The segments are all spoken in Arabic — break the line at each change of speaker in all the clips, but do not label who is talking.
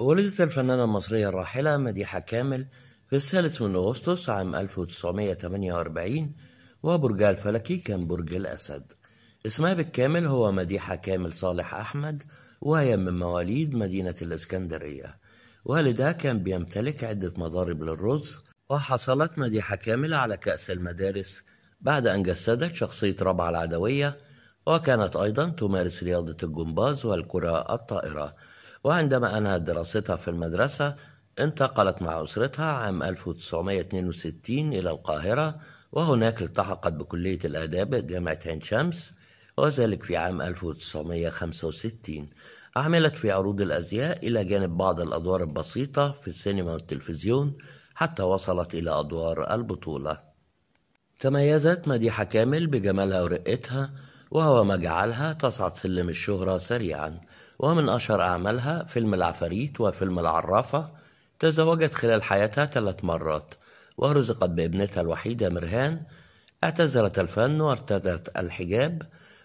ولدت الفنانة المصرية الراحلة مديحة كامل في الثالث من أغسطس عام 1948 وبرجها الفلكي كان برج الأسد اسمها بالكامل هو مديحة كامل صالح أحمد وهي من مواليد مدينة الإسكندرية والدها كان بيمتلك عدة مضارب للرز وحصلت مديحة كامل على كأس المدارس بعد أن جسدت شخصية رابعة العدوية وكانت أيضا تمارس رياضة الجمباز والكرة الطائرة وعندما أنهت دراستها في المدرسة انتقلت مع أسرتها عام 1962 إلى القاهرة وهناك التحقت بكلية الآداب جامعة عين شمس وذلك في عام 1965 عملت في عروض الأزياء إلى جانب بعض الأدوار البسيطة في السينما والتلفزيون حتى وصلت إلى أدوار البطولة تميزت مديحة كامل بجمالها ورقتها وهو ما جعلها تصعد سلم الشهرة سريعا ومن أشهر أعمالها فيلم العفاريت وفيلم العرافة تزوجت خلال حياتها ثلاث مرات ورزقت بابنتها الوحيدة مرهان اعتزلت الفن وارتدت الحجاب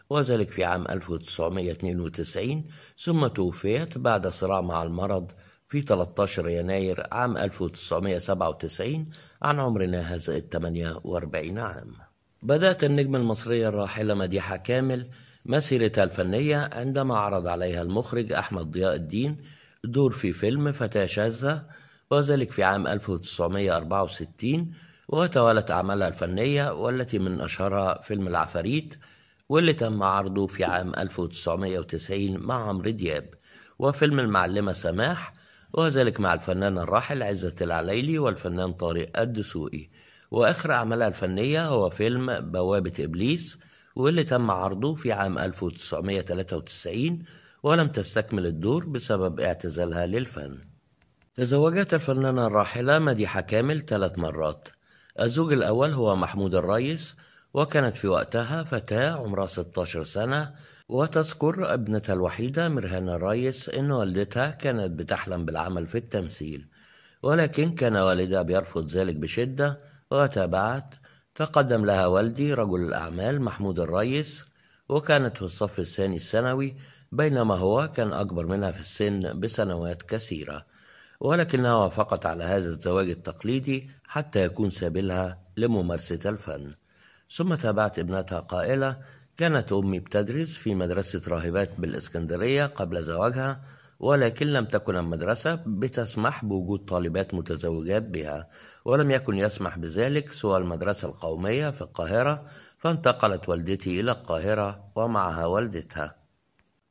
وذلك في عام 1992 ثم توفيت بعد صراع مع المرض في 13 يناير عام 1997 عن هذا ال 48 عام بدأت النجمة المصرية الراحلة مديحة كامل مسيرتها الفنية عندما عرض عليها المخرج أحمد ضياء الدين دور في فيلم فتاة شاذة وذلك في عام 1964 وتوالت أعمالها الفنية والتي من أشهرها فيلم العفاريت واللي تم عرضه في عام 1990 مع عمرو دياب وفيلم المعلمة سماح وذلك مع الفنان الراحل عزة العليلي والفنان طارق الدسوقي وآخر أعمالها الفنية هو فيلم بوابة إبليس واللي تم عرضه في عام 1993 ولم تستكمل الدور بسبب اعتزالها للفن تزوجت الفنانة الراحلة مديحة كامل ثلاث مرات الزوج الأول هو محمود الريس وكانت في وقتها فتاة عمرها 16 سنة وتذكر ابنتها الوحيدة مرهانة الريس إن والدتها كانت بتحلم بالعمل في التمثيل ولكن كان والدها بيرفض ذلك بشدة وتابعت تقدم لها والدي رجل الأعمال محمود الريس وكانت في الصف الثاني الثانوي بينما هو كان أكبر منها في السن بسنوات كثيرة ولكنها وافقت على هذا الزواج التقليدي حتى يكون سبيلها لممارسة الفن ثم تابعت ابنتها قائلة كانت أمي بتدرس في مدرسة راهبات بالإسكندرية قبل زواجها ولكن لم تكن المدرسة بتسمح بوجود طالبات متزوجات بها ولم يكن يسمح بذلك سوى المدرسة القومية في القاهرة فانتقلت والدتي إلى القاهرة ومعها والدتها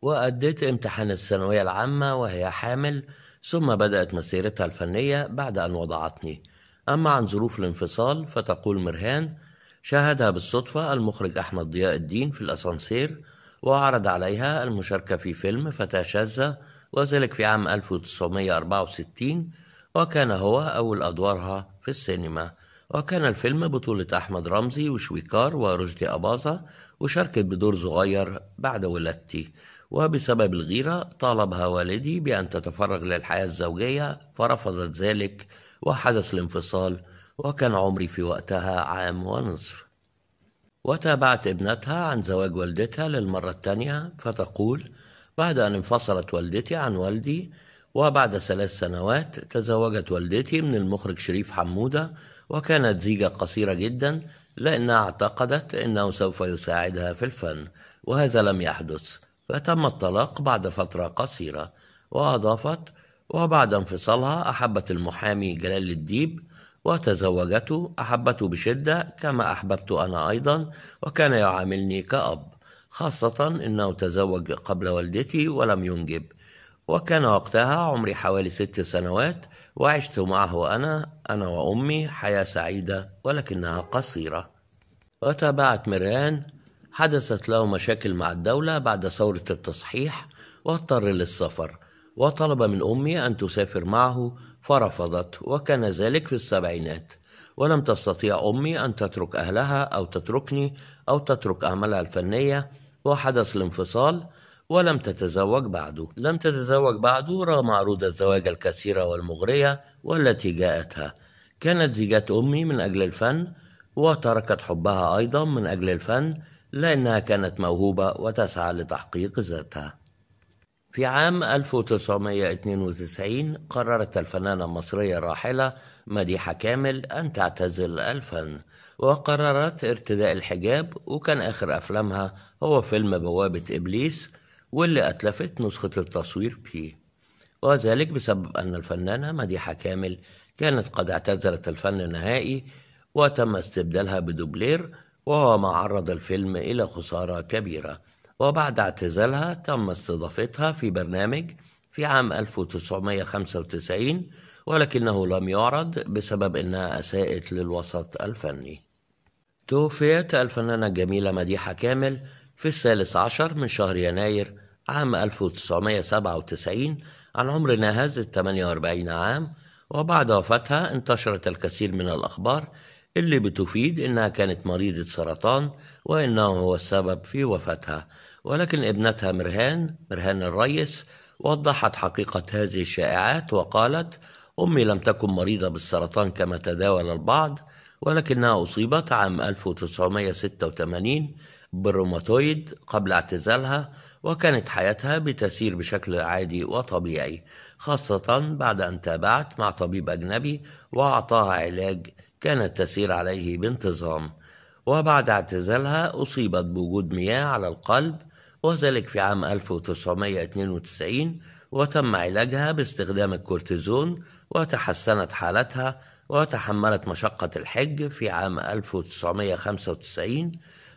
وأديت امتحان الثانوية العامة وهي حامل ثم بدأت مسيرتها الفنية بعد أن وضعتني أما عن ظروف الانفصال فتقول مرهان شاهدها بالصدفة المخرج أحمد ضياء الدين في الأسانسير وعرض عليها المشاركة في فيلم فتاة شاذة وذلك في عام 1964 وكان هو أول أدوارها في السينما وكان الفيلم بطولة أحمد رمزي وشويكار ورشدي أباظة وشاركت بدور صغير بعد ولادتي وبسبب الغيرة طالبها والدي بأن تتفرغ للحياة الزوجية فرفضت ذلك وحدث الانفصال وكان عمري في وقتها عام ونصف وتابعت ابنتها عن زواج والدتها للمرة الثانية فتقول بعد أن انفصلت والدتي عن والدي وبعد ثلاث سنوات تزوجت والدتي من المخرج شريف حمودة وكانت زيجة قصيرة جدا لأنها اعتقدت أنه سوف يساعدها في الفن وهذا لم يحدث فتم الطلاق بعد فترة قصيرة وأضافت وبعد انفصالها أحبت المحامي جلال الديب وتزوجته أحبته بشدة كما أحببت أنا أيضا وكان يعاملني كأب خاصة أنه تزوج قبل والدتي ولم ينجب وكان وقتها عمري حوالي ست سنوات وعشت معه أنا أنا وأمي حياة سعيدة ولكنها قصيرة وتابعت مريان حدثت له مشاكل مع الدولة بعد ثورة التصحيح واضطر للسفر وطلب من أمي أن تسافر معه فرفضت وكان ذلك في السبعينات ولم تستطيع أمي أن تترك أهلها أو تتركني أو تترك أعمالها الفنية وحدث الانفصال ولم تتزوج بعده لم تتزوج بعده رغم عروض الزواج الكثيرة والمغرية والتي جاءتها كانت زيجات أمي من أجل الفن وتركت حبها أيضا من أجل الفن لأنها كانت موهوبة وتسعى لتحقيق ذاتها في عام 1992 قررت الفنانة المصرية الراحلة مديحة كامل أن تعتزل الفن وقررت ارتداء الحجاب وكان آخر أفلامها هو فيلم بوابة إبليس واللي أتلفت نسخة التصوير فيه وذلك بسبب أن الفنانة مديحة كامل كانت قد اعتزلت الفن نهائي وتم استبدالها بدوبلير وهو ما عرض الفيلم إلى خسارة كبيرة وبعد اعتزالها تم استضافتها في برنامج في عام 1995 ولكنه لم يعرض بسبب أنها أساءت للوسط الفني توفيت الفنانة الجميلة مديحة كامل في الثالث عشر من شهر يناير عام 1997 عن عمر ناهز 48 عام وبعد وفاتها انتشرت الكثير من الأخبار اللي بتفيد إنها كانت مريضة سرطان وإنه هو السبب في وفاتها ولكن ابنتها مرهان مرهان الريس وضحت حقيقة هذه الشائعات وقالت أمي لم تكن مريضة بالسرطان كما تداول البعض ولكنها أصيبت عام 1986 بالروماتويد قبل اعتزالها وكانت حياتها بتسير بشكل عادي وطبيعي خاصة بعد أن تابعت مع طبيب أجنبي وأعطاها علاج كانت تسير عليه بانتظام وبعد اعتزالها أصيبت بوجود مياه على القلب وذلك في عام 1992 وتم علاجها باستخدام الكورتيزون وتحسنت حالتها وتحملت مشقة الحج في عام 1995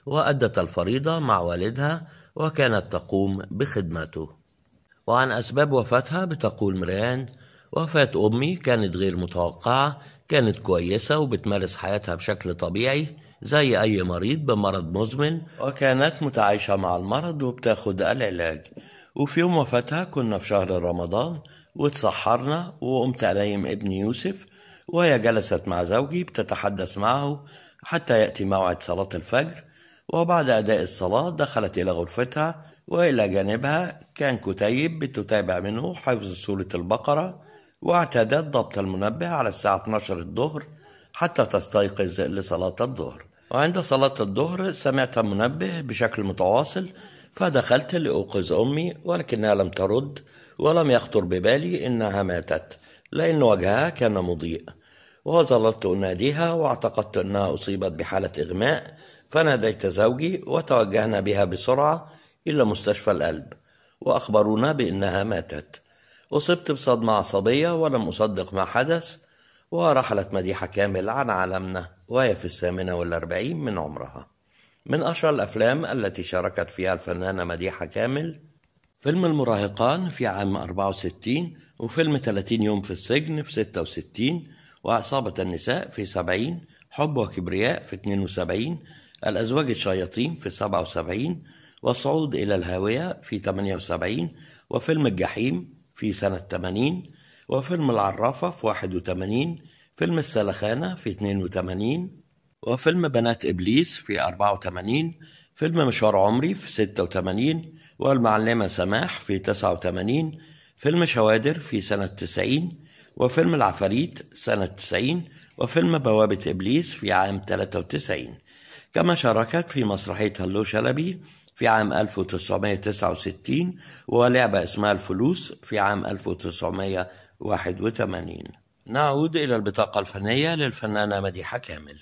وأدت الفريضة مع والدها وكانت تقوم بخدمته وعن أسباب وفاتها بتقول مريان وفاة أمي كانت غير متوقعة كانت كويسة وبتمارس حياتها بشكل طبيعي زي أي مريض بمرض مزمن وكانت متعايشة مع المرض وبتاخد العلاج وفي يوم وفاتها كنا في شهر رمضان واتسحرنا وقمت أنيم ابني يوسف وهي جلست مع زوجي بتتحدث معه حتى يأتي موعد صلاة الفجر وبعد أداء الصلاة دخلت إلى غرفتها وإلى جانبها كان كتيب بتتابع منه حفظ سورة البقرة واعتادت ضبط المنبه على الساعة 12 الظهر حتى تستيقظ لصلاة الظهر وعند صلاة الظهر سمعت منبه بشكل متواصل فدخلت لأوقظ أمي ولكنها لم ترد ولم يخطر ببالي إنها ماتت لأن وجهها كان مضيء وظللت أناديها واعتقدت أنها أصيبت بحالة إغماء فناديت زوجي وتوجهنا بها بسرعة إلى مستشفى القلب وأخبرونا بأنها ماتت أصبت بصدمة عصبية ولم أصدق ما حدث ورحلت مديحة كامل عن عالمنا وهي في الثامنة والأربعين من عمرها من أشهر الأفلام التي شاركت فيها الفنانة مديحة كامل فيلم المراهقان في عام 64 وفيلم 30 يوم في السجن في 66 وعصابة النساء في 70 حب وكبرياء في 72 الأزواج الشياطين في 77 وصعود إلى الهاوية في 78 وفيلم الجحيم في سنة 80 وفيلم العرافة في 81 فيلم السلخانة في 82 وفيلم بنات إبليس في 84 فيلم مشوار عمري في 86 والمعلمة سماح في 89 فيلم شوادر في سنة 90 وفيلم العفاريت سنة 90 وفيلم بوابة إبليس في عام 93 كما شاركت في مسرحية هلو شلبي في عام 1969 ولعبة اسمها الفلوس في عام 1969 81 نعود إلى البطاقة الفنية للفنانة مديحة كامل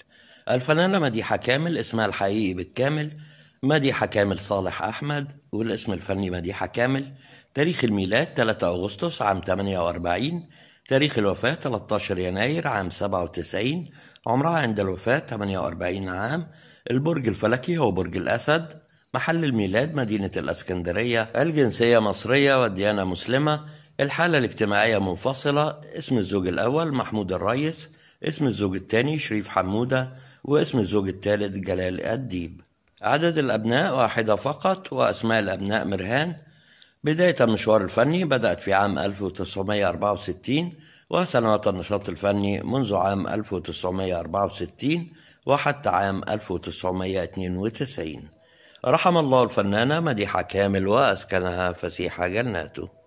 الفنانة مديحة كامل اسمها الحقيقي بالكامل مديحة كامل صالح أحمد والاسم الفني مديحة كامل تاريخ الميلاد 3 أغسطس عام 48 تاريخ الوفاة 13 يناير عام 97 عمرها عند الوفاة 48 عام البرج الفلكي هو برج الأسد محل الميلاد مدينة الأسكندرية الجنسية مصرية والديانة مسلمة الحالة الاجتماعية منفصلة اسم الزوج الأول محمود الريس اسم الزوج الثاني شريف حمودة واسم الزوج الثالث جلال الديب عدد الأبناء واحدة فقط وأسماء الأبناء مرهان بداية المشوار الفني بدأت في عام 1964 وسنوات النشاط الفني منذ عام 1964 وحتى عام 1992 رحم الله الفنانة مديحة كامل وأسكنها فسيحة جناته